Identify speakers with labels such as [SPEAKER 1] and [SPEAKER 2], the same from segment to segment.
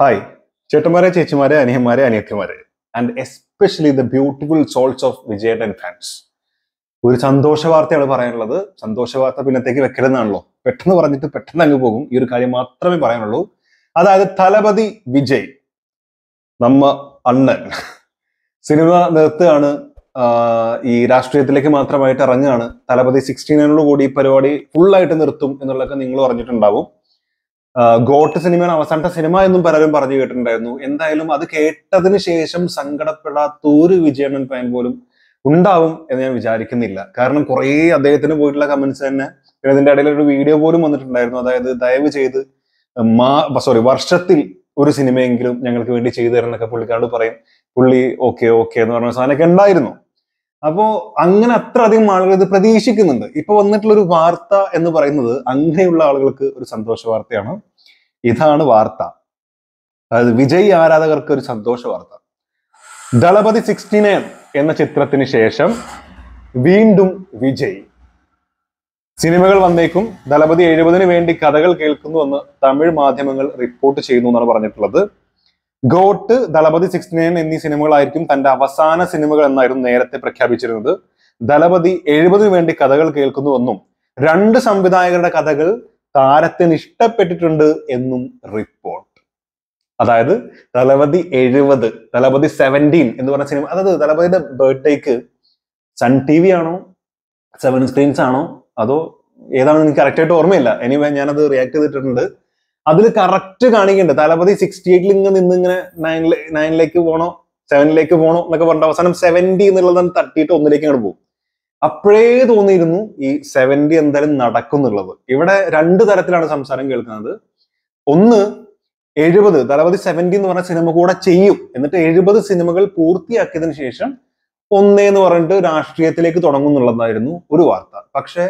[SPEAKER 1] hi ചേട്ടന്മാരെ ചേച്ചിമാരെ അനിയന്മാരെ അനിയത്തിമാരെ and especially the beautiful souls of Vijayan and fans ഒരു സന്തോഷ വാർത്തയാണ് പറയാനുള്ളത് സന്തോഷ വാർത്ത പിന്നത്തേക്ക് വെക്കരുതെന്നാണല്ലോ പെട്ടെന്ന് പറഞ്ഞിട്ട് പെട്ടെന്ന് അങ്ങ് പോകും ഈ ഒരു കാര്യം മാത്രമേ പറയാനുള്ളൂ അതായത് തലപതി വിജയ് നമ്മ അണ്ണൻ സിനിമ നിർത്തുകയാണ് ഈ രാഷ്ട്രീയത്തിലേക്ക് മാത്രമായിട്ട് ഇറങ്ങുകയാണ് തലപതി സിക്സ്റ്റി കൂടി പരിപാടി ഫുള്ളായിട്ട് നിർത്തും എന്നുള്ളതൊക്കെ നിങ്ങൾ പറഞ്ഞിട്ടുണ്ടാവും ഗോട്ട് സിനിമയാണ് അവസാനത്തെ സിനിമ എന്നും പലരും പറഞ്ഞു കേട്ടിട്ടുണ്ടായിരുന്നു എന്തായാലും അത് കേട്ടതിന് ശേഷം സങ്കടപ്പെടാത്ത ഒരു വിജയമൻ ഫാൻ പോലും ഉണ്ടാവും എന്ന് ഞാൻ വിചാരിക്കുന്നില്ല കാരണം കുറേ അദ്ദേഹത്തിന് പോയിട്ടുള്ള കമന്റ്സ് തന്നെ പിന്നെ ഇതിന്റെ ഇടയിൽ ഒരു വീഡിയോ പോലും വന്നിട്ടുണ്ടായിരുന്നു അതായത് ദയവ് ചെയ്ത് മാ സോറി വർഷത്തിൽ ഒരു സിനിമയെങ്കിലും ഞങ്ങൾക്ക് വേണ്ടി ചെയ്തു തരണം എന്നൊക്കെ പുള്ളിക്കാരോട് പറയും പുള്ളി ഓക്കെ ഓക്കെ എന്ന് പറഞ്ഞ സാധനമൊക്കെ ഉണ്ടായിരുന്നു അപ്പോ അങ്ങനെ അത്ര അധികം ആളുകൾ ഇത് പ്രതീക്ഷിക്കുന്നുണ്ട് ഇപ്പൊ വന്നിട്ടുള്ള ഒരു വാർത്ത എന്ന് പറയുന്നത് അങ്ങനെയുള്ള ആളുകൾക്ക് ഒരു സന്തോഷ വാർത്തയാണ് ഇതാണ് വാർത്ത അതായത് വിജയ് ആരാധകർക്ക് ഒരു സന്തോഷ വാർത്ത ദളപതി സിക്സ്റ്റി നയൻ എന്ന ചിത്രത്തിന് ശേഷം വീണ്ടും വിജയ് സിനിമകൾ വന്നേക്കും ദളപതി എഴുപതിന് വേണ്ടി കഥകൾ കേൾക്കുന്നുവെന്ന് തമിഴ് മാധ്യമങ്ങൾ റിപ്പോർട്ട് ചെയ്യുന്നു എന്നാണ് പറഞ്ഞിട്ടുള്ളത് ഗോട്ട് ദളപതി സിക്സ്റ്റി നയൻ എന്നീ സിനിമകളായിരിക്കും തന്റെ അവസാന സിനിമകൾ എന്നായിരുന്നു നേരത്തെ പ്രഖ്യാപിച്ചിരുന്നത് ദളപതി എഴുപതിനു വേണ്ടി കഥകൾ കേൾക്കുന്നുവെന്നും രണ്ട് സംവിധായകരുടെ കഥകൾ താരത്തിന് ഇഷ്ടപ്പെട്ടിട്ടുണ്ട് എന്നും റിപ്പോർട്ട് അതായത് ദളപതി എഴുപത് ദളപതി സെവൻറ്റീൻ എന്ന് പറഞ്ഞ സിനിമ അതായത് ദളപതിയുടെ ബർത്ത്ഡേക്ക് സൺ ടി വി ആണോ സെവൻ സ്ക്രീൻസ് ആണോ അതോ ഏതാണെന്ന് എനിക്ക് കറക്റ്റായിട്ട് ഓർമ്മയില്ല എനിവേ ഞാനത് റിയാക്ട് ചെയ്തിട്ടുണ്ട് അതിൽ കറക്റ്റ് കാണിക്കുന്നുണ്ട് തലപതി സിക്സ്റ്റി എയ്റ്റിൽ ഇങ്ങനെ നിന്ന് ഇങ്ങനെ നയൻ നയനിലേക്ക് പോണോ സെവനിലേക്ക് പോണോ എന്നൊക്കെ പറഞ്ഞിട്ട് അവസാനം സെവൻറ്റി എന്നുള്ളതാണ് തട്ടിയിട്ട് ഒന്നിലേക്ക് അങ്ങോട്ട് പോകും അപ്പോഴേ തോന്നിയിരുന്നു ഈ സെവൻറ്റി എന്തായാലും നടക്കുന്നുള്ളത് ഇവിടെ രണ്ട് തരത്തിലാണ് സംസാരം കേൾക്കുന്നത് ഒന്ന് എഴുപത് തലപതി സെവൻറ്റി എന്ന് പറഞ്ഞ സിനിമ കൂടെ ചെയ്യും എന്നിട്ട് എഴുപത് സിനിമകൾ പൂർത്തിയാക്കിയതിനു ശേഷം ഒന്നേന്ന് പറഞ്ഞിട്ട് രാഷ്ട്രീയത്തിലേക്ക് തുടങ്ങുന്നുള്ളതായിരുന്നു ഒരു വാർത്ത പക്ഷെ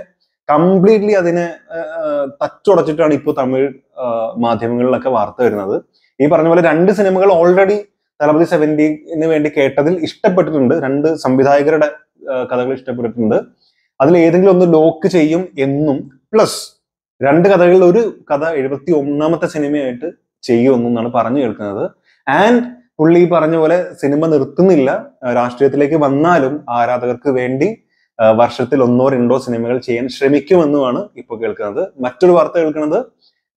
[SPEAKER 1] കംപ്ലീറ്റ്ലി അതിനെ തച്ചുടച്ചിട്ടാണ് ഇപ്പോൾ തമിഴ് മാധ്യമങ്ങളിലൊക്കെ വാർത്ത വരുന്നത് ഈ പറഞ്ഞ പോലെ രണ്ട് സിനിമകൾ ഓൾറെഡി തലപതി സെവൻറ്റീന് വേണ്ടി കേട്ടതിൽ ഇഷ്ടപ്പെട്ടിട്ടുണ്ട് രണ്ട് സംവിധായകരുടെ കഥകൾ ഇഷ്ടപ്പെട്ടിട്ടുണ്ട് അതിൽ ഏതെങ്കിലും ഒന്ന് ലോക്ക് ചെയ്യും എന്നും പ്ലസ് രണ്ട് കഥകളിൽ ഒരു കഥ എഴുപത്തി ഒന്നാമത്തെ സിനിമയായിട്ട് ചെയ്യുമെന്നാണ് പറഞ്ഞു കേൾക്കുന്നത് ആൻഡ് പുള്ളി പറഞ്ഞ പോലെ സിനിമ നിർത്തുന്നില്ല രാഷ്ട്രീയത്തിലേക്ക് വന്നാലും ആരാധകർക്ക് വേണ്ടി വർഷത്തിൽ ഒന്നോ രണ്ടോ സിനിമകൾ ചെയ്യാൻ ശ്രമിക്കുമെന്നുമാണ് ഇപ്പോൾ കേൾക്കുന്നത് മറ്റൊരു വാർത്ത കേൾക്കുന്നത്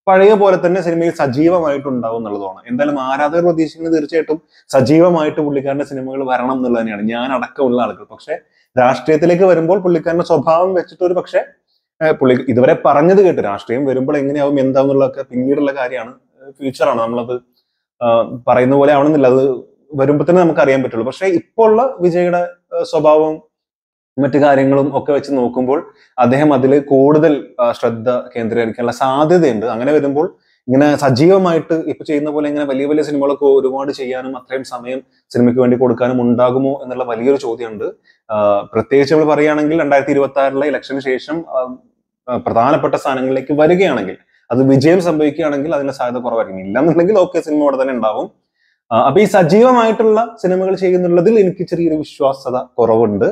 [SPEAKER 1] പഴയ പോലെ തന്നെ സിനിമയിൽ സജീവമായിട്ടുണ്ടാവും എന്നുള്ളതാണ് എന്തായാലും ആരാധകർ പ്രതീക്ഷിക്കുന്നത് തീർച്ചയായിട്ടും സജീവമായിട്ട് പുള്ളിക്കാരന്റെ സിനിമകൾ വരണം എന്നുള്ളത് തന്നെയാണ് ഞാൻ അടക്കമുള്ള ആളുകൾ പക്ഷെ രാഷ്ട്രീയത്തിലേക്ക് വരുമ്പോൾ പുള്ളിക്കാരന്റെ സ്വഭാവം വെച്ചിട്ട് ഒരു പക്ഷേ പുള്ളി ഇതുവരെ പറഞ്ഞത് കേട്ട് രാഷ്ട്രീയം വരുമ്പോൾ എങ്ങനെയാവും എന്താവുന്നുള്ളതൊക്കെ പിന്നീടുള്ള കാര്യമാണ് ഫ്യൂച്ചറാണ് നമ്മളത് പറയുന്ന പോലെ ആവണമെന്നില്ല അത് വരുമ്പോൾ തന്നെ നമുക്ക് അറിയാൻ പറ്റുള്ളൂ പക്ഷേ ഇപ്പോൾ ഉള്ള വിജയുടെ സ്വഭാവം മറ്റു കാര്യങ്ങളും ഒക്കെ വെച്ച് നോക്കുമ്പോൾ അദ്ദേഹം അതിൽ കൂടുതൽ ശ്രദ്ധ കേന്ദ്രീകരിക്കാനുള്ള സാധ്യതയുണ്ട് അങ്ങനെ വരുമ്പോൾ ഇങ്ങനെ സജീവമായിട്ട് ഇപ്പൊ ചെയ്യുന്ന പോലെ ഇങ്ങനെ വലിയ വലിയ സിനിമകളൊക്കെ ഒരുപാട് ചെയ്യാനും അത്രയും സമയം സിനിമയ്ക്ക് വേണ്ടി കൊടുക്കാനും ഉണ്ടാകുമോ എന്നുള്ള വലിയൊരു ചോദ്യമുണ്ട് പ്രത്യേകിച്ച് നമ്മൾ പറയുകയാണെങ്കിൽ രണ്ടായിരത്തി ഇരുപത്തി ആറിലെ ഇലക്ഷന് ശേഷം പ്രധാനപ്പെട്ട സ്ഥാനങ്ങളിലേക്ക് വരികയാണെങ്കിൽ അത് വിജയം സംഭവിക്കുകയാണെങ്കിൽ അതിന്റെ സാധ്യത കുറവായിരിക്കും ഇല്ലെന്നുണ്ടെങ്കിൽ ഓക്കെ സിനിമ അവിടെ തന്നെ ഉണ്ടാവും അപ്പൊ ഈ സജീവമായിട്ടുള്ള സിനിമകൾ ചെയ്യുന്നുള്ളതിൽ എനിക്ക് ചെറിയൊരു വിശ്വാസത കുറവുണ്ട്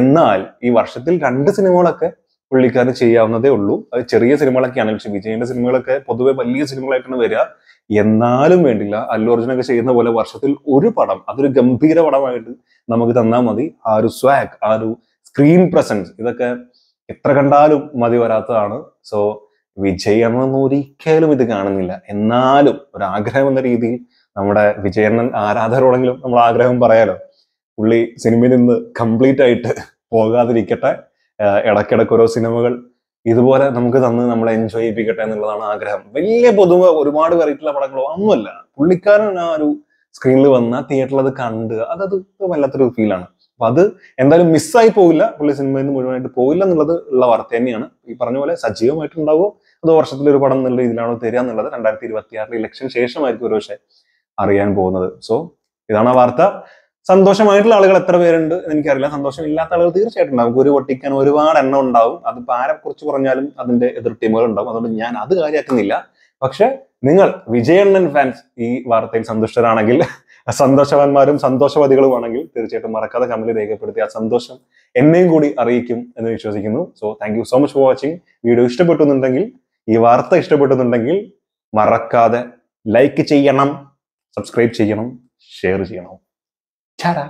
[SPEAKER 1] എന്നാൽ ഈ വർഷത്തിൽ രണ്ട് സിനിമകളൊക്കെ പുള്ളിക്കാരന് ചെയ്യാവുന്നതേ ഉള്ളൂ അത് ചെറിയ സിനിമകളൊക്കെയാണ് പക്ഷെ വിജയന്റെ സിനിമകളൊക്കെ പൊതുവെ വലിയ സിനിമകളായിട്ടാണ് വരിക എന്നാലും വേണ്ടില്ല അല്ലു അർജുനൊക്കെ ചെയ്യുന്ന പോലെ വർഷത്തിൽ ഒരു പടം അതൊരു ഗംഭീര പടമായിട്ട് നമുക്ക് തന്നാൽ മതി ആ ഒരു സ്വാഗ് ആ ഒരു സ്ക്രീൻ പ്രസൻസ് ഇതൊക്കെ എത്ര കണ്ടാലും മതി വരാത്തതാണ് സോ വിജയ് എന്നൊന്നും ഒരിക്കലും ഇത് കാണുന്നില്ല എന്നാലും ഒരു ആഗ്രഹം എന്ന രീതിയിൽ നമ്മുടെ വിജയണ്ണൻ ആരാധകരോടെങ്കിലും നമ്മൾ ആഗ്രഹം പറയാലോ പുള്ളി സിനിമയിൽ നിന്ന് കംപ്ലീറ്റ് ആയിട്ട് പോകാതിരിക്കട്ടെ ഇടയ്ക്കിടയ്ക്ക് ഓരോ സിനിമകൾ ഇതുപോലെ നമുക്ക് തന്ന് നമ്മളെ എൻജോയ് ചെയ്യിപ്പിക്കട്ടെ എന്നുള്ളതാണ് ആഗ്രഹം വലിയ പൊതുവ ഒരുപാട് വെറൈറ്റിയുള്ള പടങ്ങളോ ഒന്നുമല്ല പുള്ളിക്കാരൻ ആ ഒരു സ്ക്രീനിൽ വന്ന തിയേറ്ററിൽ അത് കണ്ട് അത് വല്ലാത്തൊരു ഫീലാണ് അപ്പൊ അത് എന്തായാലും മിസ്സായി പോകില്ല പുള്ളി സിനിമയിൽ നിന്ന് മുഴുവനായിട്ട് പോകില്ല എന്നുള്ളത് ഉള്ള വാർത്ത തന്നെയാണ് ഈ പറഞ്ഞ പോലെ സജീവമായിട്ടുണ്ടാവുമോ അതോ വർഷത്തിലൊരു പടം എന്നുള്ള രീതിയിലാണോ തരിക എന്നുള്ളത് രണ്ടായിരത്തി ഇരുപത്തി ആറിലെ ഇലക്ഷൻ ശേഷമായിരിക്കും ഒരു പക്ഷേ അറിയാൻ പോകുന്നത് സോ ഇതാണ് ആ വാർത്ത സന്തോഷമായിട്ടുള്ള ആളുകൾ എത്ര പേരുണ്ട് എനിക്കറിയില്ല സന്തോഷമില്ലാത്ത ആളുകൾ തീർച്ചയായിട്ടും ഉണ്ടാവും ഗുരു പൊട്ടിക്കാൻ ഒരുപാട് എണ്ണം ഉണ്ടാവും അത് ആരെ കുറിച്ച് പറഞ്ഞാലും അതിന്റെ എതിർ ടീമുകൾ ഉണ്ടാവും അതുകൊണ്ട് ഞാൻ അത് കാര്യമാക്കുന്നില്ല പക്ഷെ നിങ്ങൾ വിജയണ്ണൻ ഫാൻസ് ഈ വാർത്തയിൽ സന്തുഷ്ടരാണെങ്കിൽ സന്തോഷവാന്മാരും സന്തോഷവാദികളും ആണെങ്കിൽ തീർച്ചയായിട്ടും മറക്കാതെ കമന്റിൽ രേഖപ്പെടുത്തി ആ സന്തോഷം എന്നെയും കൂടി അറിയിക്കും എന്ന് വിശ്വസിക്കുന്നു so thank so much for watching video ഇഷ്ടപ്പെട്ടുന്നുണ്ടെങ്കിൽ ഈ വാർത്ത ഇഷ്ടപ്പെട്ടുന്നുണ്ടെങ്കിൽ മറക്കാതെ ലൈക്ക് ചെയ്യണം സബ്സ്ക്രൈബ് ചെയ്യണം ഷെയർ ചെയ്യണം ചാടാ